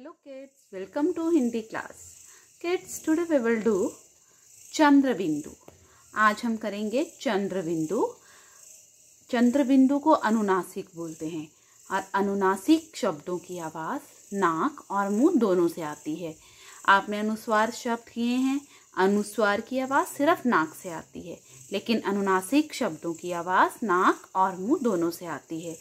hello kids welcome to Hindi class kids today we will do chandrabindu आज हम करेंगे चंद्रबिंदु चंद्रबिंदु को अनुनासिक बोलते हैं और अनुनासिक शब्दों की आवाज़ नाक और मुंह दोनों से आती है आपने अनुस्वार शब्द किए हैं अनुस्वार की आवाज़ सिर्फ नाक से आती है लेकिन अनुनासिक शब्दों की आवाज़ नाक और मुंह दोनों से आती है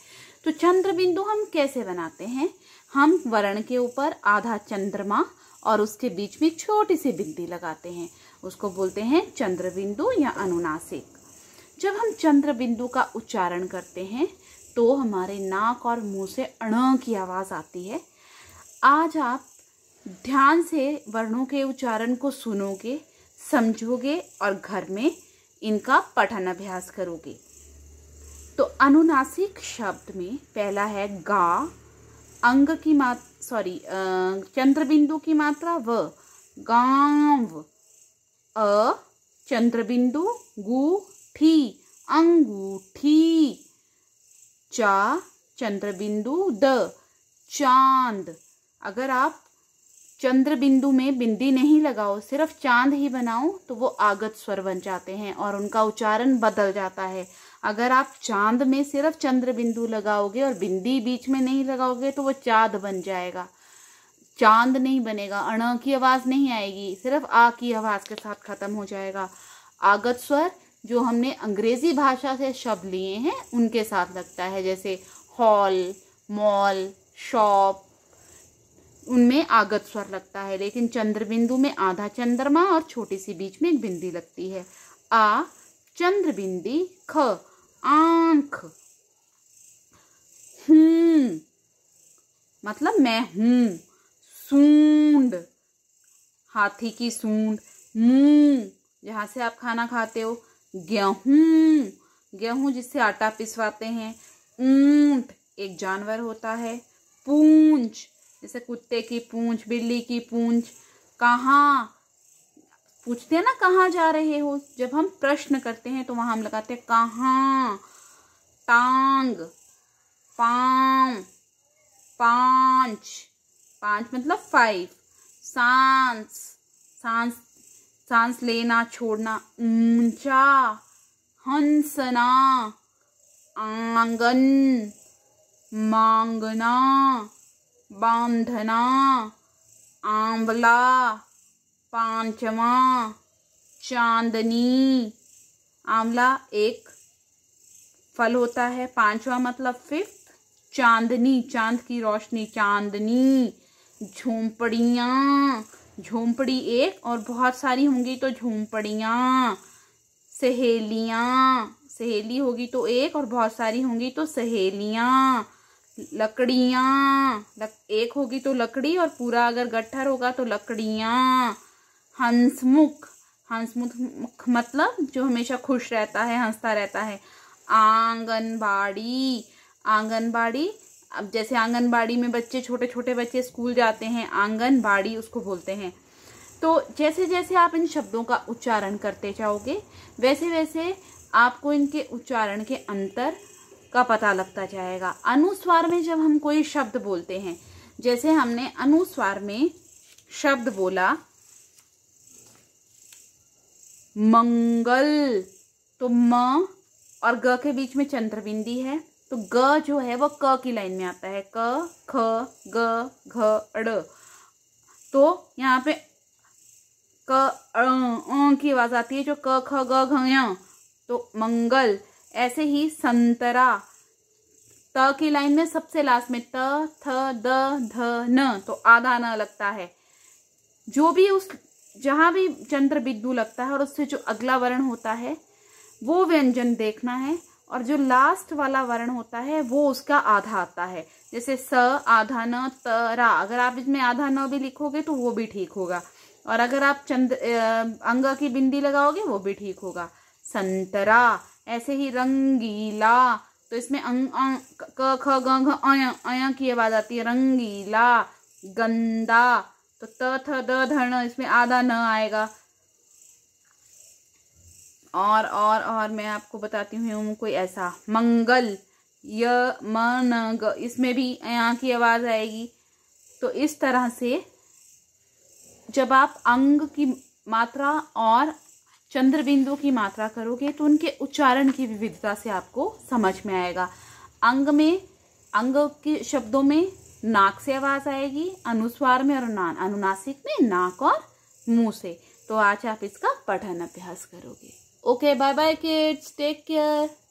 तो चंद्र बिंदु हम कैसे बनाते हैं हम वर्ण के ऊपर आधा चंद्रमा और उसके बीच में छोटी सी बिंदी लगाते हैं उसको बोलते हैं चंद्र बिंदु या अनुनासिक जब हम चंद्र बिंदु का उच्चारण करते हैं तो हमारे नाक और मुंह से अण की आवाज़ आती है आज आप ध्यान से वर्णों के उच्चारण को सुनोगे समझोगे और घर में इनका पठन अभ्यास करोगे तो अनुनासिक शब्द में पहला है गा अंग की मात सॉरी चंद्रबिंदु की मात्रा व गांव अ चंद्रबिंदु गु ठी अंगूठी चा चंद्रबिंदु द चांद अगर आप चंद्रबिंदु में बिंदी नहीं लगाओ सिर्फ चांद ही बनाओ तो वो आगत स्वर बन जाते हैं और उनका उच्चारण बदल जाता है अगर आप चांद में सिर्फ चंद्र बिंदु लगाओगे और बिंदी बीच में नहीं लगाओगे तो वो चाँद बन जाएगा चांद नहीं बनेगा अण की आवाज़ नहीं आएगी सिर्फ आ की आवाज़ के साथ ख़त्म हो जाएगा आगत स्वर जो हमने अंग्रेज़ी भाषा से शब्द लिए हैं उनके साथ लगता है जैसे हॉल मॉल शॉप उनमें आगत स्वर लगता है लेकिन चंद्रबिंदु में आधा चंद्रमा और छोटी सी बीच में एक बिंदी लगती है आ चंद्रबिंदी ख आंख हूं मतलब मैं हूं सूंड हाथी की सूंड मुंह जहां से आप खाना खाते हो गेहूं गेहूं जिससे आटा पिसवाते हैं ऊंट एक जानवर होता है पूंछ जैसे कुत्ते की पूंछ बिल्ली की पूंछ कहाँ पूछते हैं ना कहाँ जा रहे हो जब हम प्रश्न करते हैं तो वहाँ हम लगाते हैं कहाँ टांग पांग पाँच पाँच मतलब फाइव सांस सांस सांस लेना छोड़ना ऊंचा हंसना आंगन मांगना बांधना आंवला पांचवा चांदनी आंवला एक फल होता है पांचवा मतलब फिफ्थ चांदनी चांद की रोशनी चांदनी झोंपड़िया झोंपड़ी एक और बहुत सारी होंगी तो झोंपड़िया सहेलियाँ सहेली होगी तो एक और बहुत सारी होंगी तो सहेलियाँ लकड़ियाँ लक, एक होगी तो लकड़ी और पूरा अगर गट्ठर होगा तो लकड़ियाँ हंसमुख हंसमुख मतलब जो हमेशा खुश रहता है हंसता रहता है आंगनबाड़ी आंगनबाड़ी अब जैसे आंगनबाड़ी में बच्चे छोटे छोटे बच्चे स्कूल जाते हैं आंगनबाड़ी उसको बोलते हैं तो जैसे जैसे आप इन शब्दों का उच्चारण करते जाओगे वैसे वैसे आपको इनके उच्चारण के अंतर का पता लगता जाएगा अनुस्वार में जब हम कोई शब्द बोलते हैं जैसे हमने अनुस्वार में शब्द बोला मंगल तो म और ग के बीच में चंद्रबिंदी है तो ग जो है वो क की लाइन में आता है क ख ग घ अड़ तो यहाँ पे क की आवाज आती है जो क ख ग घ तो मंगल ऐसे ही संतरा त की लाइन में सबसे लास्ट में त थ द ध न तो आधा न लगता है जो भी उस जहाँ भी चंद्र बिंदु लगता है और उससे जो अगला वर्ण होता है वो व्यंजन देखना है और जो लास्ट वाला वर्ण होता है वो उसका आधा आता है जैसे स आधा न त रा अगर आप इसमें आधा न भी लिखोगे तो वो भी ठीक होगा और अगर आप चंद्र अंग की बिंदी लगाओगे वो भी ठीक होगा संतरा ऐसे ही रंगीला तो इसमें अंग अं, क ख ग घ अय अय की आवाज आती है रंगीला गंदा तो त थ द धन इसमें आधा न आएगा और और और मैं आपको बताती हूँ कोई ऐसा मंगल य म न ग इसमें भी यहाँ की आवाज़ आएगी तो इस तरह से जब आप अंग की मात्रा और चंद्र बिंदु की मात्रा करोगे तो उनके उच्चारण की विविधता से आपको समझ में आएगा अंग में अंग के शब्दों में नाक से आवाज आएगी अनुस्वार में और अनुनासिक में नाक और मुंह से तो आज आप इसका पठन अभ्यास करोगे okay bye bye kids take care